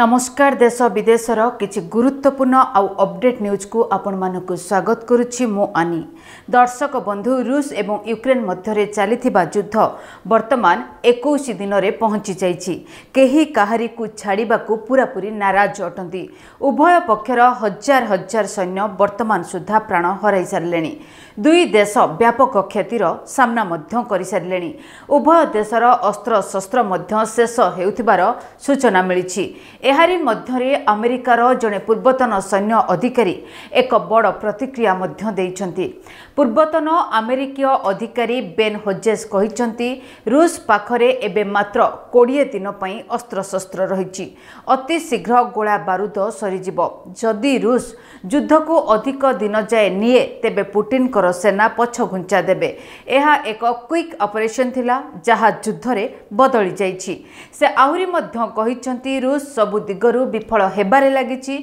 ନମସ୍କାର ଦେଶ ବିଦେଶର କିଛି ଗୁରୁତ୍ୱପୂର୍ଣ୍ଣ ଆଉ ଅପଡେଟ୍ ନ୍ୟୁଜ୍କୁ ଆପଣମାନଙ୍କୁ ସ୍ୱାଗତ କରୁଛି ମୁଁ ଆନି ଦର୍ଶକ ବନ୍ଧୁ ରୁଷ ଏବଂ ୟୁକ୍ରେନ୍ ମଧ୍ୟରେ ଚାଲିଥିବା ଯୁଦ୍ଧ ବର୍ତ୍ତମାନ ଏକୋଇଶ ଦିନରେ ପହଞ୍ଚିଯାଇଛି କେହି କାହାରିକୁ ଛାଡ଼ିବାକୁ ପୂରାପୂରି ନାରାଜ ଅଟନ୍ତି ଉଭୟ ପକ୍ଷର ହଜାର ହଜାର ସୈନ୍ୟ ବର୍ତ୍ତମାନ ସୁଦ୍ଧା ପ୍ରାଣ ହରାଇସାରିଲେଣି ଦୁଇ ଦେଶ ବ୍ୟାପକ କ୍ଷତିର ସାମ୍ନା ମଧ୍ୟ କରିସାରିଲେଣି ଉଭୟ ଦେଶର ଅସ୍ତ୍ରଶସ୍ତ୍ର ମଧ୍ୟ ଶେଷ ହେଉଥିବାର ସୂଚନା ମିଳିଛି ଏହାରି ମଧ୍ୟରେ ଆମେରିକାର ଜଣେ ପୂର୍ବତନ ସୈନ୍ୟ ଅଧିକାରୀ ଏକ ବଡ଼ ପ୍ରତିକ୍ରିୟା ମଧ୍ୟ ଦେଇଛନ୍ତି ପୂର୍ବତନ ଆମେରିକୀୟ ଅଧିକାରୀ ବେନ୍ ହୋଜେସ୍ କହିଛନ୍ତି ରୁଷ ପାଖରେ ଏବେ ମାତ୍ର କୋଡ଼ିଏ ଦିନ ପାଇଁ ଅସ୍ତ୍ରଶସ୍ତ୍ର ରହିଛି ଅତି ଶୀଘ୍ର ଗୋଳା ବାରୁଦ ସରିଯିବ ଯଦି ରୁଷ ଯୁଦ୍ଧକୁ ଅଧିକ ଦିନ ଯାଏ ନିଏ ତେବେ ପୁଟିନ୍ଙ୍କର ସେନା ପଛଘୁଞ୍ଚା ଦେବେ ଏହା ଏକ କ୍ୱିକ୍ ଅପରେସନ୍ ଥିଲା ଯାହା ଯୁଦ୍ଧରେ ବଦଳି ଯାଇଛି ସେ ଆହୁରି ମଧ୍ୟ କହିଛନ୍ତି ରୁଷ ସବୁ ଦିଗରୁ ବିଫଳ ହେବାରେ ଲାଗିଛି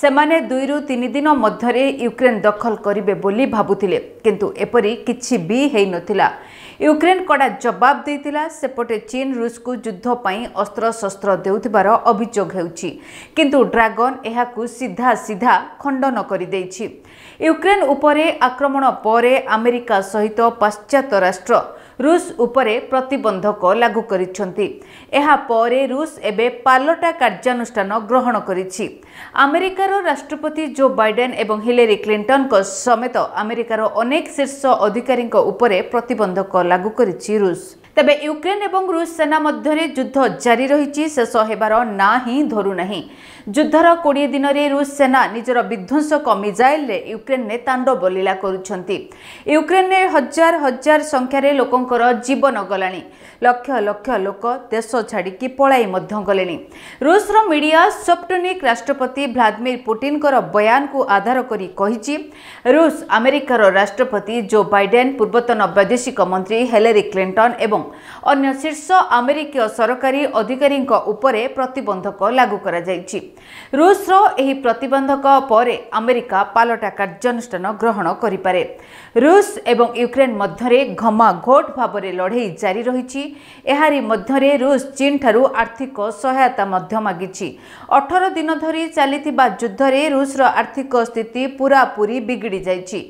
ସେମାନେ ଦୁଇରୁ ତିନି ଦିନ ମଧ୍ୟରେ ୟୁକ୍ରେନ୍ ଦଖଲ କରିବେ ବୋଲି ଭାବୁଥିଲେ କିନ୍ତୁ ଏପରି କିଛି ବି ହୋଇନଥିଲା ୟୁକ୍ରେନ୍ କଡ଼ା ଜବାବ ଦେଇଥିଲା ସେପଟେ ଚୀନ୍ ରୁଷକୁ ଯୁଦ୍ଧ ପାଇଁ ଅସ୍ତ୍ରଶସ୍ତ୍ର ଦେଉଥିବାର ଅଭିଯୋଗ ହେଉଛି କିନ୍ତୁ ଡ୍ରାଗନ୍ ଏହାକୁ ସିଧା ସିଧା ଖଣ୍ଡନ କରିଦେଇଛି ୟୁକ୍ରେନ୍ ଉପରେ ଆକ୍ରମଣ ପରେ ଆମେରିକା ସହିତ ପାଶ୍ଚାତ୍ୟ ରାଷ୍ଟ୍ର ରୁଷ ଉପରେ ପ୍ରତିବନ୍ଧକ ଲାଗୁ କରିଛନ୍ତି ଏହାପରେ ରୁଷ ଏବେ ପାଲଟା କାର୍ଯ୍ୟାନୁଷ୍ଠାନ ଗ୍ରହଣ କରିଛି ଆମେରିକାର ରାଷ୍ଟ୍ରପତି ଜୋ ବାଇଡେନ୍ ଏବଂ ହିଲେରୀ କ୍ଲିଣ୍ଟନ୍ଙ୍କ ସମେତ ଆମେରିକାର ଅନେକ ଶୀର୍ଷ ଅଧିକାରୀଙ୍କ ଉପରେ ପ୍ରତିବନ୍ଧକ ଲାଗୁ କରିଛି ରୁଷ ତେବେ ୟୁକ୍ରେନ୍ ଏବଂ ରୁଷ ସେନା ମଧ୍ୟରେ ଯୁଦ୍ଧ ଜାରି ରହିଛି ଶେଷ ହେବାର ନାଁ ହିଁ ଧରୁନାହିଁ ଯୁଦ୍ଧର କୋଡ଼ିଏ ଦିନରେ ରୁଷ ସେନା ନିଜର ବିଧ୍ୱଂସକ ମିଜାଇଲରେ ୟୁକ୍ରେନ୍ରେ ତାଣ୍ଡ ବଲିଲା କରୁଛନ୍ତି ୟୁକ୍ରେନ୍ରେ ହଜାର ହଜାର ସଂଖ୍ୟାରେ ଲୋକ ଲୋକଙ୍କର ଜୀବନ ଗଲାଣି ଲକ୍ଷ ଲକ୍ଷ ଲୋକ ଦେଶ ଛାଡ଼ିକି ପଳାଇ ମଧ୍ୟ ଗଲେଣି ରୁଷର ମିଡ଼ିଆ ସପ୍ଟୋନିକ୍ ରାଷ୍ଟ୍ରପତି ଭ୍ଲାଦିମିର୍ ପୁଟିନ୍ଙ୍କର ବୟାନକୁ ଆଧାର କରି କହିଛି ରୁଷ ଆମେରିକାର ରାଷ୍ଟ୍ରପତି ଜୋ ବାଇଡେନ୍ ପୂର୍ବତନ ବୈଦେଶିକ ମନ୍ତ୍ରୀ ହେଲେରି କ୍ଲିଣ୍ଟନ୍ ଏବଂ ଅନ୍ୟ ଶୀର୍ଷ ଆମେରିକୀୟ ସରକାରୀ ଅଧିକାରୀଙ୍କ ଉପରେ ପ୍ରତିବନ୍ଧକ ଲାଗୁ କରାଯାଇଛି ରୁଷର ଏହି ପ୍ରତିବନ୍ଧକ ପରେ ଆମେରିକା ପାଲଟା କାର୍ଯ୍ୟାନୁଷ୍ଠାନ ଗ୍ରହଣ କରିପାରେ ରୁଷ ଏବଂ ୟୁକ୍ରେନ୍ ମଧ୍ୟରେ ଘମାଘୋଟ ଭାବରେ ଲଢ଼େଇ ଜାରି ରହିଛି ଏହାରି ମଧ୍ୟରେ ରୁଷ ଚୀନଠାରୁ ଆର୍ଥିକ ସହାୟତା ମଧ୍ୟ ମାଗିଛି ଅଠର ଦିନ ଧରି ଚାଲିଥିବା ଯୁଦ୍ଧରେ ରୁଷର ଆର୍ଥିକ ସ୍ଥିତି ପୂରାପୂରି ବିଗିଡ଼ି ଯାଇଛି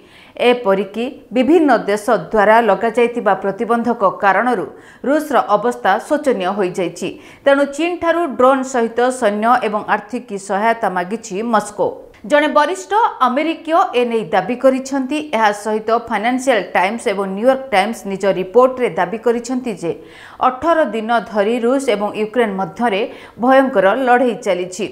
ଏପରିକି ବିଭିନ୍ନ ଦେଶ ଦ୍ୱାରା ଲଗାଯାଇଥିବା ପ୍ରତିବନ୍ଧକ କାରଣରୁ ରୁଷର ଅବସ୍ଥା ଶୋଚନୀୟ ହୋଇଯାଇଛି ତେଣୁ ଚୀନଠାରୁ ଡ୍ରୋନ୍ ସହିତ ସୈନ୍ୟ ଏବଂ ଆର୍ଥିକ ସହାୟତା ମାଗିଛି ମସ୍କୋ ଜଣେ ବରିଷ୍ଠ ଆମେରିକୀୟ ଏନେଇ ଦାବି କରିଛନ୍ତି ଏହା ସହିତ ଫାଇନାନ୍ସିଆଲ ଟାଇମ୍ସ ଏବଂ ନ୍ୟୁୟର୍କ ଟାଇମ୍ସ ନିଜ ରିପୋର୍ଟରେ ଦାବି କରିଛନ୍ତି ଯେ ଅଠର ଦିନ ଧରି ରୁଷ ଏବଂ ୟୁକ୍ରେନ୍ ମଧ୍ୟରେ ଭୟଙ୍କର ଲଢ଼େଇ ଚାଲିଛି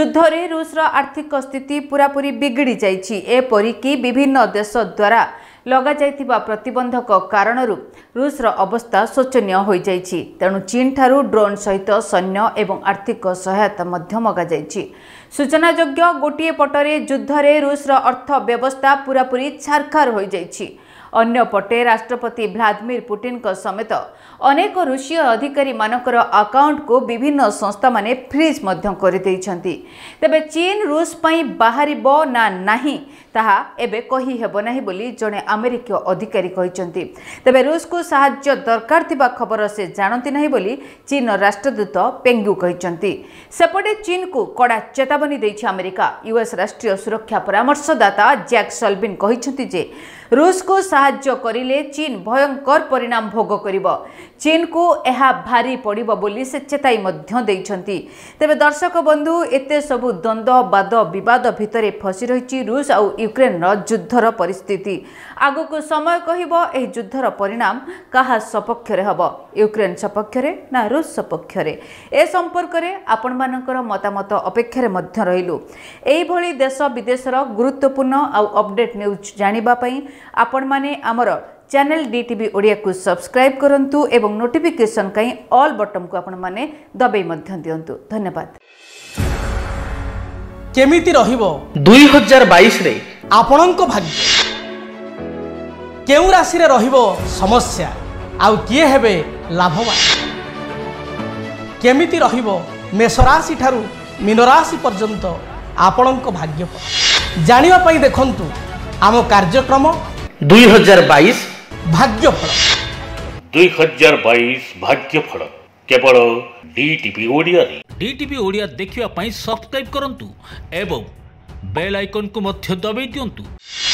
ଯୁଦ୍ଧରେ ରୁଷର ଆର୍ଥିକ ସ୍ଥିତି ପୂରାପୂରି ବିଗିଡ଼ି ଯାଇଛି ଏପରିକି ବିଭିନ୍ନ ଦେଶ ଦ୍ୱାରା ଲଗାଯାଇଥିବା ପ୍ରତିବନ୍ଧକ କାରଣରୁ ରୁଷ୍ର ଅବସ୍ଥା ଶୋଚନୀୟ ହୋଇଯାଇଛି ତେଣୁ ଚୀନ୍ଠାରୁ ଡ୍ରୋନ୍ ସହିତ ସୈନ୍ୟ ଏବଂ ଆର୍ଥିକ ସହାୟତା ମଧ୍ୟ ମଗାଯାଇଛି ସୂଚନାଯୋଗ୍ୟ ଗୋଟିଏ ପଟରେ ଯୁଦ୍ଧରେ ରୁଷ୍ର ଅର୍ଥ ବ୍ୟବସ୍ଥା ପୂରାପୂରି ଛାରଖାର ହୋଇଯାଇଛି ଅନ୍ୟପଟେ ରାଷ୍ଟ୍ରପତି ଭ୍ଲାଦିମିର୍ ପୁଟିନ୍ଙ୍କ ସମେତ ଅନେକ ରୁଷୀୟ ଅଧିକାରୀମାନଙ୍କର ଆକାଉଣ୍ଟକୁ ବିଭିନ୍ନ ସଂସ୍ଥାମାନେ ଫ୍ରିଜ୍ ମଧ୍ୟ କରିଦେଇଛନ୍ତି ତେବେ ଚୀନ୍ ରୁଷ ପାଇଁ ବାହାରିବ ନା ନାହିଁ ତାହା ଏବେ କହିହେବ ନାହିଁ ବୋଲି ଜଣେ ଆମେରିକୀୟ ଅଧିକାରୀ କହିଛନ୍ତି ତେବେ ରୁଷକୁ ସାହାଯ୍ୟ ଦରକାର ଥିବା ଖବର ସେ ଜାଣନ୍ତି ନାହିଁ ବୋଲି ଚୀନର ରାଷ୍ଟ୍ରଦୂତ ପେଙ୍ଗୁ କହିଛନ୍ତି ସେପଟେ ଚୀନକୁ କଡ଼ା ଚେତାବନୀ ଦେଇଛି ଆମେରିକା ୟୁଏସ୍ ରାଷ୍ଟ୍ରୀୟ ସୁରକ୍ଷା ପରାମର୍ଶଦାତା ଜ୍ୟାକ୍ ସଲ୍ବିନ୍ କହିଛନ୍ତି ଯେ ରୁଷକୁ ସାହାଯ୍ୟ କରିଲେ ଚୀନ ଭୟଙ୍କର ପରିଣାମ ଭୋଗ କରିବ ଚୀନକୁ ଏହା ଭାରି ପଡ଼ିବ ବୋଲି ସେ ଚେତାଇ ମଧ୍ୟ ଦେଇଛନ୍ତି ତେବେ ଦର୍ଶକ ବନ୍ଧୁ ଏତେ ସବୁ ଦ୍ୱନ୍ଦ୍ୱ ବାଦ ବିବାଦ ଭିତରେ ଫସି ରହିଛି ରୁଷ ଆଉ ୟୁକ୍ରେନର ଯୁଦ୍ଧର ପରିସ୍ଥିତି ଆଗକୁ ସମୟ କହିବ ଏହି ଯୁଦ୍ଧର ପରିଣାମ କାହା ସପକ୍ଷରେ ହେବ ୟୁକ୍ରେନ ସପକ୍ଷରେ ନା ରୁଷ ସପକ୍ଷରେ ଏ ସମ୍ପର୍କରେ ଆପଣମାନଙ୍କର ମତାମତ ଅପେକ୍ଷାରେ ମଧ୍ୟ ରହିଲୁ ଏହିଭଳି ଦେଶ ବିଦେଶର ଗୁରୁତ୍ୱପୂର୍ଣ୍ଣ ଆଉ ଅପଡେଟ୍ ନ୍ୟୁଜ୍ ଜାଣିବା ପାଇଁ ଆପଣମାନେ ମାନେ ଆମର ଚ୍ୟାନେଲ୍ ଡିଟିଭି ଓଡ଼ିଆକୁ ସବସ୍କ୍ରାଇବ୍ କରନ୍ତୁ ଏବଂ ନୋଟିଫିକେସନ୍ ପାଇଁ ଅଲ୍ ବଟନ୍କୁ ଆପଣମାନେ ଦବେଇ ମଧ୍ୟ ଦିଅନ୍ତୁ ଧନ୍ୟବାଦ କେମିତି ରହିବ ଦୁଇ ହଜାର ବାଇଶରେ ଆପଣଙ୍କ ଭାଗ୍ୟ କେଉଁ ରାଶିରେ ରହିବ ସମସ୍ୟା ଆଉ କିଏ ହେବେ ଲାଭବାନ କେମିତି ରହିବ ମେଷରାଶି ଠାରୁ ମୀନରାଶି ପର୍ଯ୍ୟନ୍ତ ଆପଣଙ୍କ ଭାଗ୍ୟ ଜାଣିବା ପାଇଁ ଦେଖନ୍ତୁ ଆମ କାର୍ଯ୍ୟକ୍ରମ দুই ହଜାର ବାଇଶ ଭାଗ୍ୟଫଳ ଦୁଇ ହଜାର ବାଇଶ ଭାଗ୍ୟଫଳ କେବଳ ଡିଟିଭି ଓଡ଼ିଆରେ ଡିଟିଭି ଓଡ଼ିଆ ଦେଖିବା ପାଇଁ ସବସ୍କ୍ରାଇବ୍ କରନ୍ତୁ ଏବଂ ବେଲ୍ ଆଇକନ୍କୁ ମଧ୍ୟ ଦବାଇ ଦିଅନ୍ତୁ